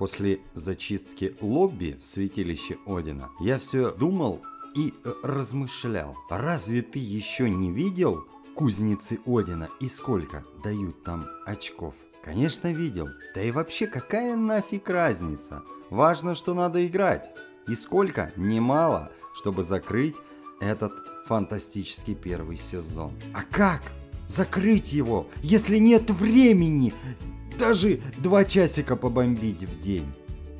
После зачистки лобби в святилище Одина я все думал и э, размышлял. Разве ты еще не видел кузницы Одина и сколько дают там очков? Конечно видел. Да и вообще какая нафиг разница? Важно, что надо играть. И сколько? Немало, чтобы закрыть этот фантастический первый сезон. А как закрыть его, если нет времени? даже два часика побомбить в день.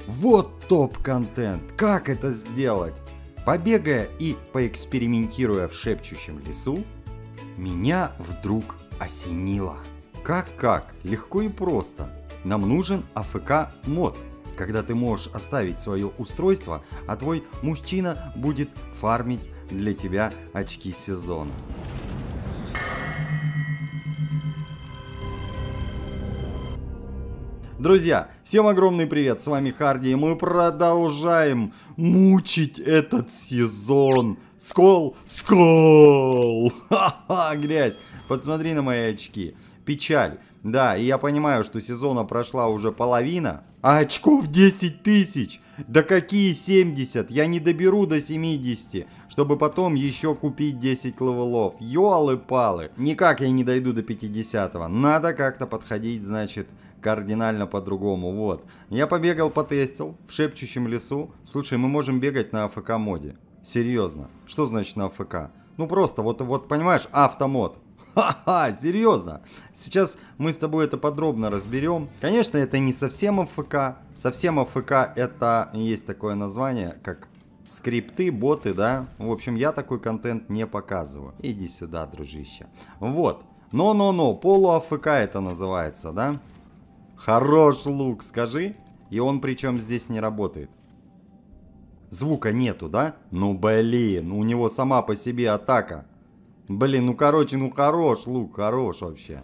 Вот топ-контент! Как это сделать? Побегая и поэкспериментируя в шепчущем лесу, меня вдруг осенило. Как-как? Легко и просто. Нам нужен АФК-мод, когда ты можешь оставить свое устройство, а твой мужчина будет фармить для тебя очки сезона. Друзья, всем огромный привет, с вами Харди, и мы продолжаем мучить этот сезон. Скол, скол! Ха-ха, грязь. Посмотри на мои очки. Печаль. Да, и я понимаю, что сезона прошла уже половина, а очков 10 тысяч. Да какие 70? Я не доберу до 70, чтобы потом еще купить 10 левелов. Ёлы-палы. Никак я не дойду до 50 -го. Надо как-то подходить, значит, кардинально по-другому, вот. Я побегал, потестил в шепчущем лесу. Слушай, мы можем бегать на АФК моде. Серьезно. Что значит на АФК? Ну просто, вот, вот понимаешь, автомод. Ха-ха, серьезно. Сейчас мы с тобой это подробно разберем. Конечно, это не совсем АФК. Совсем АФК это есть такое название, как скрипты, боты, да. В общем, я такой контент не показываю. Иди сюда, дружище. Вот. Но-но-но, полу АФК это называется, да? Хорош лук, скажи. И он причем здесь не работает. Звука нету, да? Ну блин, у него сама по себе атака. Блин, ну короче, ну хорош лук, хорош вообще.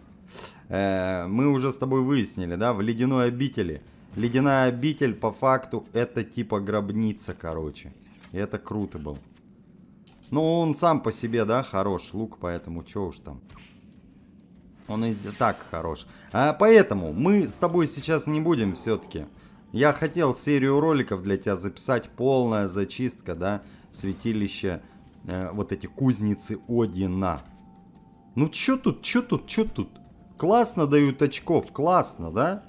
Э мы уже с тобой выяснили, да, в ледяной обители. Ледяная обитель по факту это типа гробница, короче. И это круто был. Ну он сам по себе, да, хорош лук, поэтому чё уж там. Он и так хорош. А поэтому мы с тобой сейчас не будем все-таки. Я хотел серию роликов для тебя записать. Полная зачистка, да, святилища, э, вот эти кузницы Одина. Ну что тут, что тут, что тут? Классно дают очков, классно, да?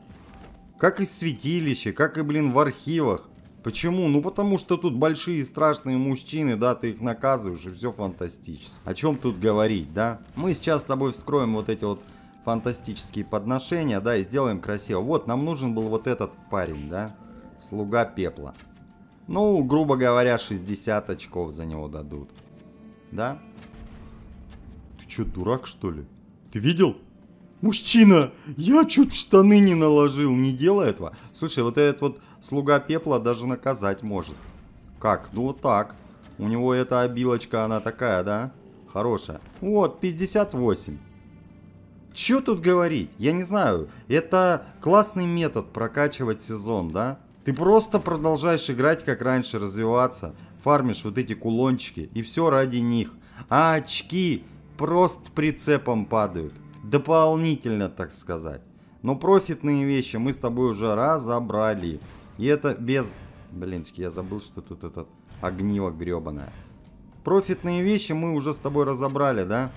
Как и святилище, как и, блин, в архивах. Почему? Ну потому что тут большие страшные мужчины, да, ты их наказываешь, и все фантастически. О чем тут говорить, да? Мы сейчас с тобой вскроем вот эти вот фантастические подношения, да, и сделаем красиво. Вот, нам нужен был вот этот парень, да, слуга пепла. Ну, грубо говоря, 60 очков за него дадут. Да? Ты что, дурак, что ли? Ты видел? Мужчина, я чуть штаны не наложил, не делай этого. Слушай, вот этот вот слуга пепла даже наказать может. Как? Ну вот так. У него эта обилочка, она такая, да? Хорошая. Вот, 58. Чё тут говорить? Я не знаю. Это классный метод прокачивать сезон, да? Ты просто продолжаешь играть, как раньше, развиваться. Фармишь вот эти кулончики, и все ради них. А очки просто прицепом падают дополнительно, так сказать. Но профитные вещи мы с тобой уже разобрали. И это без... блин, я забыл, что тут этот огниво гребаное. Профитные вещи мы уже с тобой разобрали, да?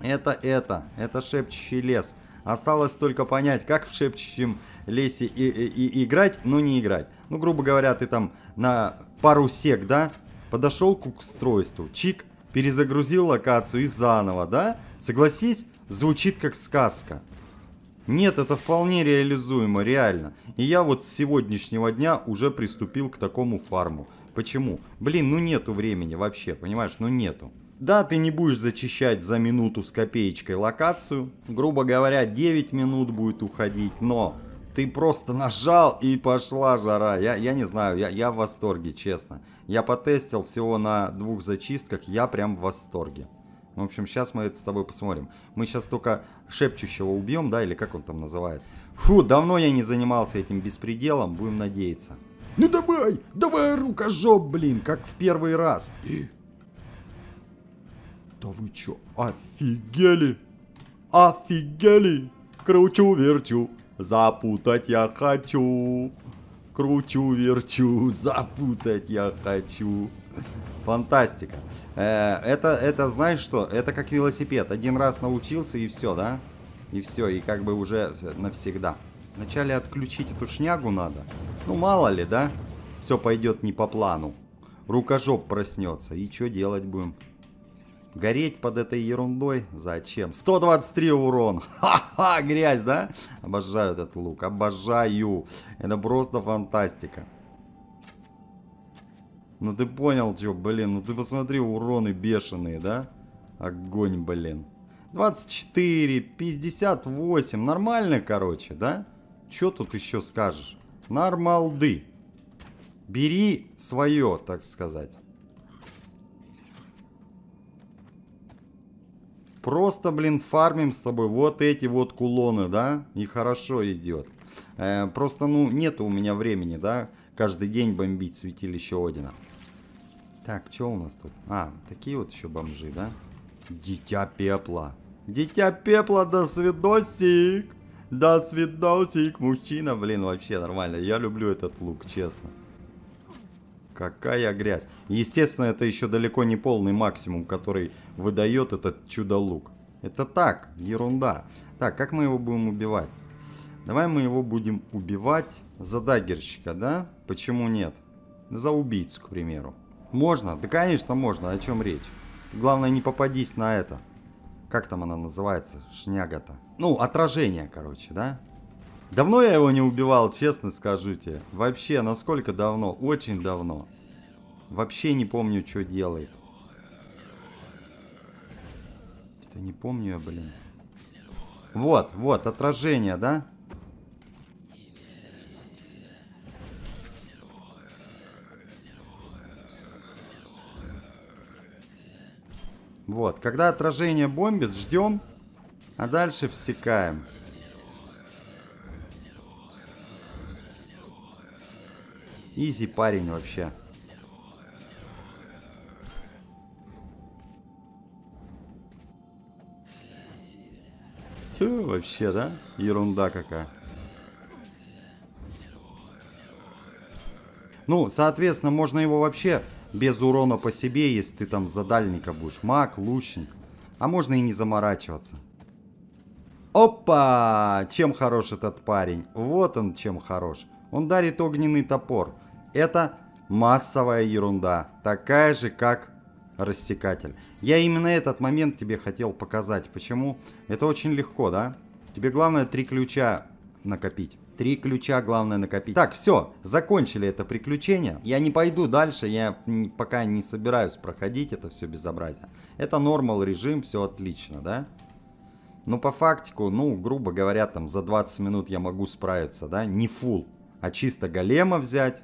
Это это, это шепчущий лес. Осталось только понять, как в шепчущем лесе и, и, и играть, но не играть. Ну, грубо говоря, ты там на пару сек, да, подошел к устройству, чик, перезагрузил локацию и заново, да? Согласись, звучит как сказка. Нет, это вполне реализуемо, реально. И я вот с сегодняшнего дня уже приступил к такому фарму. Почему? Блин, ну нету времени вообще, понимаешь, ну нету. Да, ты не будешь зачищать за минуту с копеечкой локацию. Грубо говоря, 9 минут будет уходить, но ты просто нажал и пошла жара. Я, я не знаю, я, я в восторге, честно. Я потестил всего на двух зачистках, я прям в восторге. В общем, сейчас мы это с тобой посмотрим. Мы сейчас только шепчущего убьем, да, или как он там называется. Фу, давно я не занимался этим беспределом, будем надеяться. Ну давай, давай рука жоп, блин, как в первый раз. Да вы чё, офигели? Офигели? Кручу-верчу, запутать я хочу. Кручу-верчу, запутать я хочу. Фантастика. Э, это, это, знаешь что? Это как велосипед. Один раз научился и все, да? И все, и как бы уже навсегда. Вначале отключить эту шнягу надо. Ну, мало ли, да? Все пойдет не по плану. Рукожоп проснется. И что делать будем? Гореть под этой ерундой? Зачем? 123 урон! Ха-ха, грязь, да? Обожаю этот лук, обожаю. Это просто фантастика. Ну ты понял, чё, блин. Ну ты посмотри, уроны бешеные, да? Огонь, блин. 24, 58. Нормально, короче, да? Чё тут еще скажешь? Нормалды. Бери свое, так сказать. Просто, блин, фармим с тобой вот эти вот кулоны, да? И хорошо идет. Э, просто, ну, нет у меня времени, да? каждый день бомбить святилище Одина. Так, что у нас тут? А, такие вот еще бомжи, да? Дитя пепла. Дитя пепла, до свидосик! До свидосик, мужчина! Блин, вообще нормально. Я люблю этот лук, честно. Какая грязь. Естественно, это еще далеко не полный максимум, который выдает этот чудо-лук. Это так, ерунда. Так, как мы его будем убивать? Давай мы его будем убивать за дагерщика, да? Почему нет? За убийцу, к примеру. Можно? Да, конечно, можно. О чем речь? Ты, главное, не попадись на это. Как там она называется? Шняга-то. Ну, отражение, короче, да? Давно я его не убивал, честно скажу тебе. Вообще, насколько давно? Очень давно. Вообще не помню, что делает. Это не помню я, блин. Вот, вот, отражение, да? Вот, когда отражение бомбит, ждем, а дальше всекаем. Изи парень вообще. Тю, вообще, да? Ерунда какая. Ну, соответственно, можно его вообще без урона по себе, если ты там за дальника будешь. Маг, лучник. А можно и не заморачиваться. Опа! Чем хорош этот парень? Вот он чем хорош. Он дарит огненный топор. Это массовая ерунда. Такая же, как рассекатель. Я именно этот момент тебе хотел показать. Почему? Это очень легко, да? Тебе главное три ключа накопить. Три ключа главное накопить. Так, все, закончили это приключение. Я не пойду дальше, я пока не собираюсь проходить это все безобразие. Это нормал режим, все отлично, да? Ну, по фактику, ну, грубо говоря, там за 20 минут я могу справиться, да? Не фул, а чисто голема взять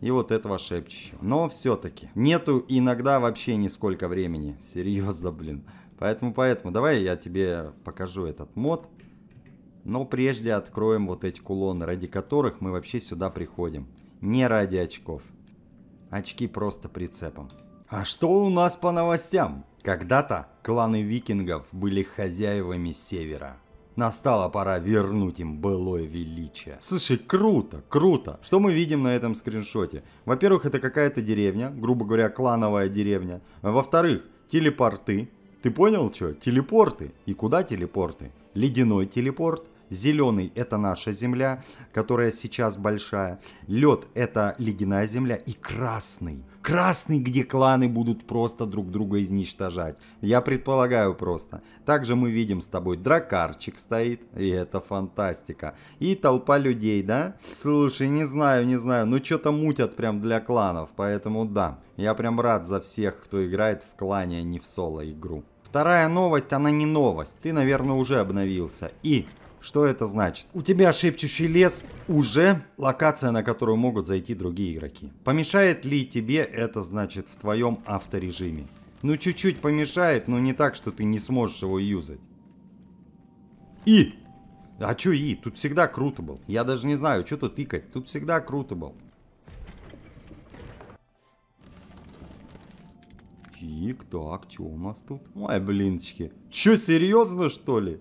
и вот этого шепчущего. Но все-таки нету иногда вообще нисколько времени. Серьезно, блин. Поэтому, поэтому, давай я тебе покажу этот мод. Но прежде откроем вот эти кулоны, ради которых мы вообще сюда приходим. Не ради очков. Очки просто прицепом. А что у нас по новостям? Когда-то кланы викингов были хозяевами севера. Настала пора вернуть им былое величие. Слушай, круто, круто. Что мы видим на этом скриншоте? Во-первых, это какая-то деревня, грубо говоря, клановая деревня. А во-вторых, телепорты. Ты понял, что? Телепорты. И куда телепорты? Ледяной телепорт – Зеленый – это наша земля, которая сейчас большая. Лед – это ледяная земля. И красный. Красный, где кланы будут просто друг друга изничтожать. Я предполагаю просто. Также мы видим с тобой дракарчик стоит. И это фантастика. И толпа людей, да? Слушай, не знаю, не знаю. Ну, что-то мутят прям для кланов. Поэтому да. Я прям рад за всех, кто играет в клане, а не в соло игру. Вторая новость, она не новость. Ты, наверное, уже обновился. И что это значит? У тебя шепчущий лес уже локация, на которую могут зайти другие игроки. Помешает ли тебе это, значит, в твоем авторежиме? Ну, чуть-чуть помешает, но не так, что ты не сможешь его юзать. И! А чё и? Тут всегда круто был. Я даже не знаю, что тут тыкать. Тут всегда круто был. Чик-так, чё у нас тут? Ой, блинчики. Чё, серьезно, что ли?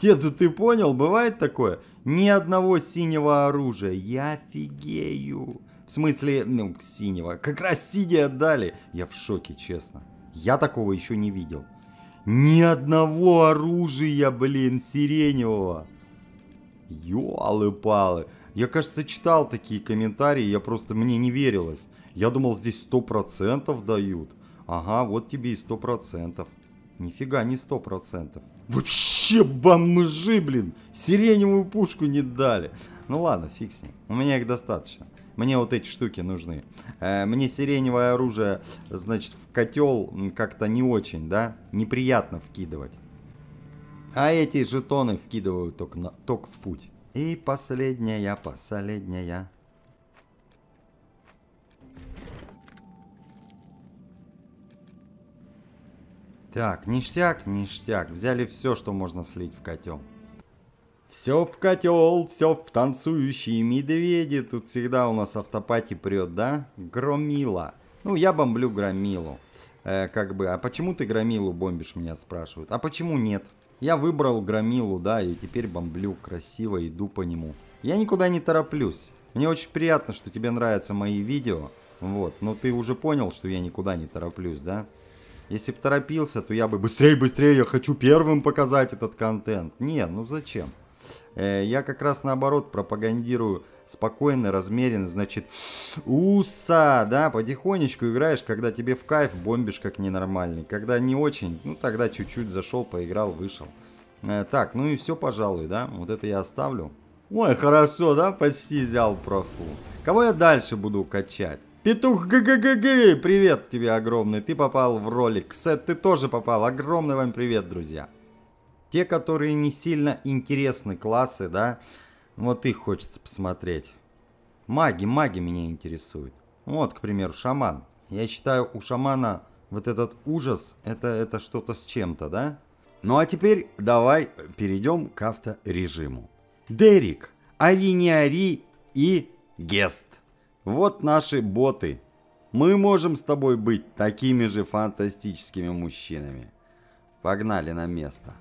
Деду, ты понял, бывает такое? Ни одного синего оружия. Я офигею. В смысле, ну, синего. Как раз синее отдали. Я в шоке, честно. Я такого еще не видел. Ни одного оружия, блин, сиреневого. Ёлы-палы. Я, кажется, читал такие комментарии, я просто, мне не верилось. Я думал, здесь 100% дают. Ага, вот тебе и 100%. Нифига не 100%. Вообще Че бомжи, блин, сиреневую пушку не дали. Ну ладно, фиг с ним, у меня их достаточно. Мне вот эти штуки нужны. Э, мне сиреневое оружие, значит, в котел как-то не очень, да? Неприятно вкидывать. А эти жетоны вкидываю только, на, только в путь. И последняя, последняя. Так, ништяк, ништяк. Взяли все, что можно слить в котел. Все в котел, все в танцующие медведи. Тут всегда у нас автопати прет, да? Громила. Ну, я бомблю громилу. Э, как бы, а почему ты громилу бомбишь, меня спрашивают. А почему нет? Я выбрал громилу, да, и теперь бомблю красиво, иду по нему. Я никуда не тороплюсь. Мне очень приятно, что тебе нравятся мои видео. Вот, но ты уже понял, что я никуда не тороплюсь, да? Если бы торопился, то я бы быстрее, быстрее, я хочу первым показать этот контент. Не, ну зачем? Э, я как раз наоборот пропагандирую спокойно, размеренно, значит, уса, да, потихонечку играешь, когда тебе в кайф бомбишь как ненормальный. Когда не очень, ну тогда чуть-чуть зашел, поиграл, вышел. Э, так, ну и все, пожалуй, да, вот это я оставлю. Ой, хорошо, да, почти взял профу. Кого я дальше буду качать? Петух ГГГГ, привет тебе огромный, ты попал в ролик. Сет, ты тоже попал, огромный вам привет, друзья. Те, которые не сильно интересны классы, да, вот их хочется посмотреть. Маги, маги меня интересуют. Вот, к примеру, шаман. Я считаю, у шамана вот этот ужас, это, это что-то с чем-то, да? Ну а теперь давай перейдем к авторежиму. Дерик, Ари не Ари и Гест. Вот наши боты. Мы можем с тобой быть такими же фантастическими мужчинами. Погнали на место.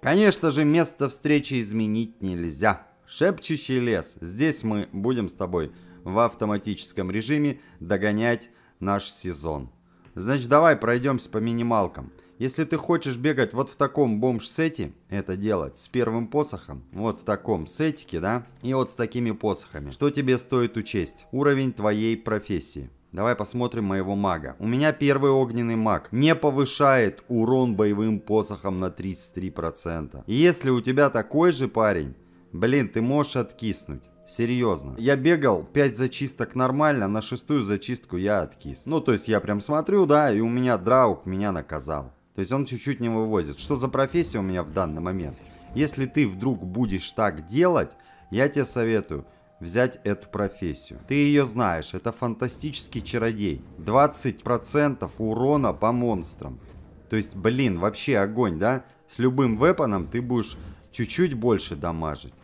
Конечно же, место встречи изменить нельзя. Шепчущий лес. Здесь мы будем с тобой в автоматическом режиме догонять наш сезон. Значит, давай пройдемся по минималкам. Если ты хочешь бегать вот в таком бомж-сете, это делать с первым посохом, вот в таком сетике, да, и вот с такими посохами, что тебе стоит учесть? Уровень твоей профессии. Давай посмотрим моего мага. У меня первый огненный маг. Не повышает урон боевым посохом на 33%. И если у тебя такой же парень, блин, ты можешь откиснуть. Серьезно. Я бегал 5 зачисток нормально, на шестую зачистку я откис. Ну, то есть я прям смотрю, да, и у меня драук меня наказал. То есть он чуть-чуть не вывозит. Что за профессия у меня в данный момент? Если ты вдруг будешь так делать, я тебе советую взять эту профессию. Ты ее знаешь, это фантастический чародей. 20% урона по монстрам. То есть, блин, вообще огонь, да? С любым вепоном ты будешь чуть-чуть больше дамажить.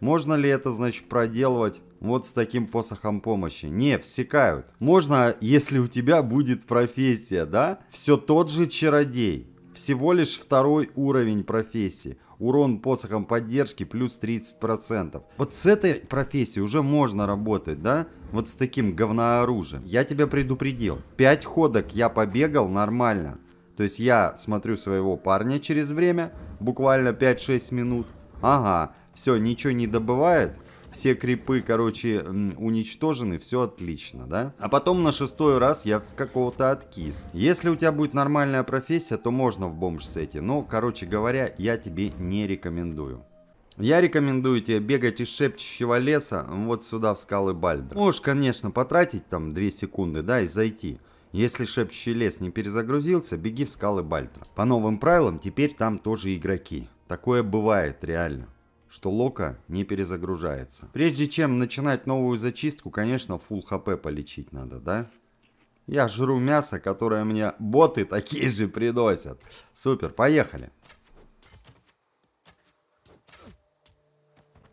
Можно ли это, значит, проделывать вот с таким посохом помощи. Не, всекают. Можно, если у тебя будет профессия, да? Все тот же чародей. Всего лишь второй уровень профессии. Урон посохом поддержки плюс 30%. Вот с этой профессией уже можно работать, да? Вот с таким говнооружием. Я тебя предупредил. Пять ходок я побегал нормально. То есть я смотрю своего парня через время, буквально 5-6 минут. Ага, все, ничего не добывает все крипы, короче, уничтожены, все отлично, да? А потом на шестой раз я в какого-то откис. Если у тебя будет нормальная профессия, то можно в бомж-сете, но, короче говоря, я тебе не рекомендую. Я рекомендую тебе бегать из шепчущего леса вот сюда в скалы Бальдра. Можешь, конечно, потратить там 2 секунды, да, и зайти. Если шепчущий лес не перезагрузился, беги в скалы Бальтра. По новым правилам теперь там тоже игроки. Такое бывает реально что лока не перезагружается. Прежде чем начинать новую зачистку, конечно, фул хп полечить надо, да? Я жру мясо, которое мне боты такие же приносят. Супер, поехали.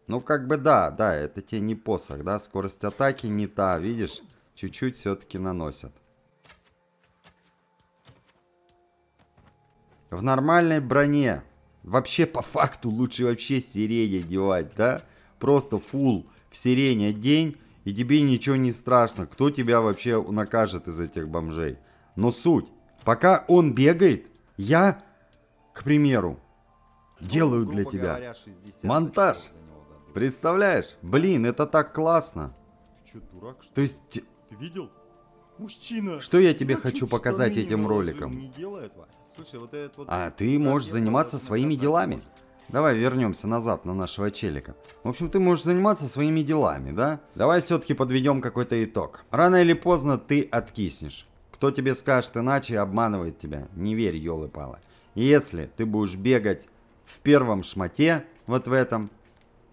Ну, как бы да, да, это тебе не посох, да? Скорость атаки не та, видишь? Чуть-чуть все-таки наносят. В нормальной броне Вообще, по факту, лучше вообще сирень одевать, да? Просто фул в сирень одень, и тебе ничего не страшно. Кто тебя вообще накажет из этих бомжей? Но суть. Пока он бегает, я, к примеру, делаю для тебя говоря, монтаж. Представляешь? Блин, это так классно. Ты что, дурак, что? То есть... Ты видел? Мужчина! Что я тебе хочу показать этим роликом? Слушай, вот этот вот... А ты можешь заниматься своими делами. Давай вернемся назад на нашего челика. В общем, ты можешь заниматься своими делами, да? Давай все-таки подведем какой-то итог. Рано или поздно ты откиснешь. Кто тебе скажет иначе, обманывает тебя. Не верь, елы-палы. Если ты будешь бегать в первом шмате, вот в этом,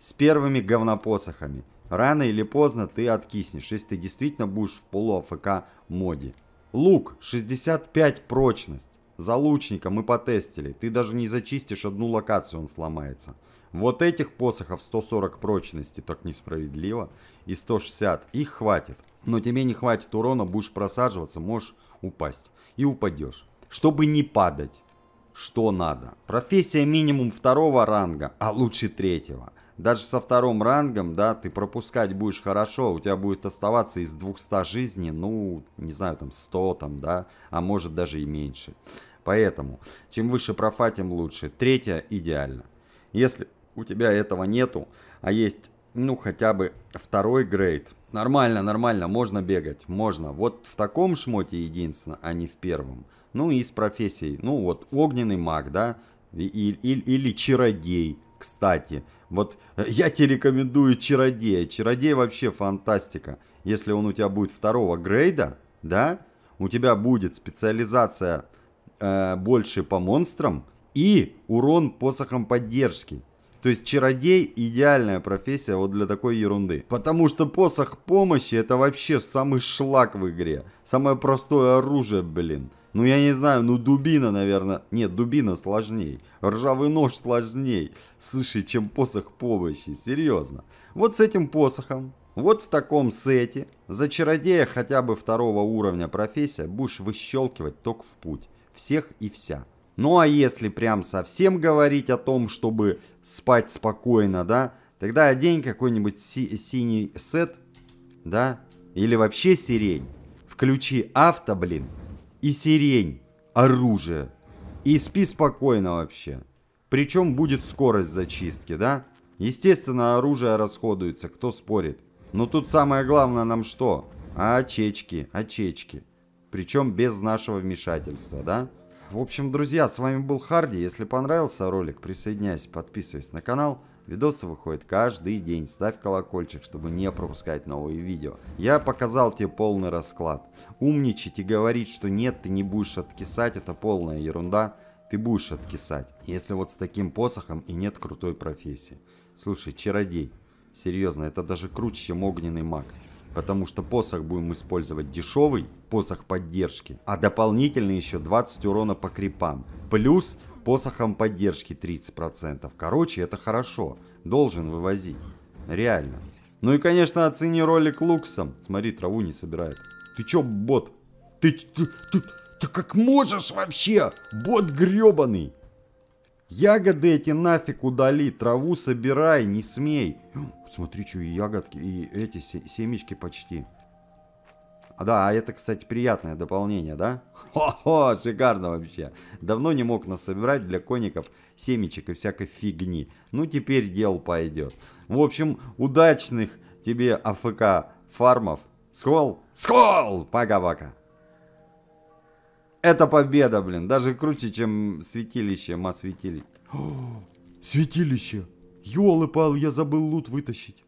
с первыми говнопосохами, рано или поздно ты откиснешь, если ты действительно будешь в полу АФК моде. Лук 65 прочность. За лучника мы потестили. Ты даже не зачистишь одну локацию, он сломается. Вот этих посохов 140 прочности, так несправедливо, и 160, их хватит. Но тебе не хватит урона, будешь просаживаться, можешь упасть. И упадешь. Чтобы не падать, что надо? Профессия минимум второго ранга, а лучше третьего. Даже со вторым рангом, да, ты пропускать будешь хорошо, у тебя будет оставаться из 200 жизней, ну, не знаю, там 100, там, да, а может даже и меньше. Поэтому, чем выше профа, тем лучше. Третья идеально. Если у тебя этого нету, а есть, ну, хотя бы второй грейд, нормально, нормально, можно бегать, можно. Вот в таком шмоте единственно, а не в первом. Ну и с профессией, ну вот огненный маг, да, или, или, или чародей, кстати. Вот э, я тебе рекомендую чародея. Чародей вообще фантастика. Если он у тебя будет второго грейда, да, у тебя будет специализация э, больше по монстрам и урон посохом поддержки. То есть чародей идеальная профессия вот для такой ерунды. Потому что посох помощи это вообще самый шлак в игре. Самое простое оружие, блин. Ну я не знаю, ну дубина, наверное. Нет, дубина сложней. Ржавый нож сложней. Слушай, чем посох помощи, серьезно. Вот с этим посохом, вот в таком сете за чародея хотя бы второго уровня профессия будешь выщелкивать только в путь всех и вся. Ну а если прям совсем говорить о том, чтобы спать спокойно, да, тогда одень какой-нибудь си синий сет, да, или вообще сирень. Включи авто, блин, и сирень, оружие. И спи спокойно вообще. Причем будет скорость зачистки, да? Естественно, оружие расходуется, кто спорит. Но тут самое главное нам что? Очечки, очечки причем без нашего вмешательства, да? В общем, друзья, с вами был Харди. Если понравился ролик, присоединяйся, подписывайся на канал. Видосы выходят каждый день. Ставь колокольчик, чтобы не пропускать новые видео. Я показал тебе полный расклад. Умничать и говорить, что нет, ты не будешь откисать, это полная ерунда. Ты будешь откисать, если вот с таким посохом и нет крутой профессии. Слушай, чародей, серьезно, это даже круче, чем огненный маг потому что посох будем использовать дешевый, посох поддержки, а дополнительно еще 20 урона по крипам, плюс посохом поддержки 30%. Короче, это хорошо, должен вывозить, реально. Ну и, конечно, оцени ролик Луксом. Смотри, траву не собирает. Ты чё, бот? Ты, ты, ты, ты как можешь вообще? Бот грёбаный. Ягоды эти нафиг удали, траву собирай, не смей. Смотри, что и ягодки, и эти семечки почти. А да, а это, кстати, приятное дополнение, да? Хо-хо, шикарно вообще. Давно не мог насобирать для коников семечек и всякой фигни. Ну, теперь дел пойдет. В общем, удачных тебе АФК фармов. Скол, скол, пока-пока. Это победа, блин. Даже круче, чем святилище, масс святилище. О, святилище. Ёлы-пал, я забыл лут вытащить.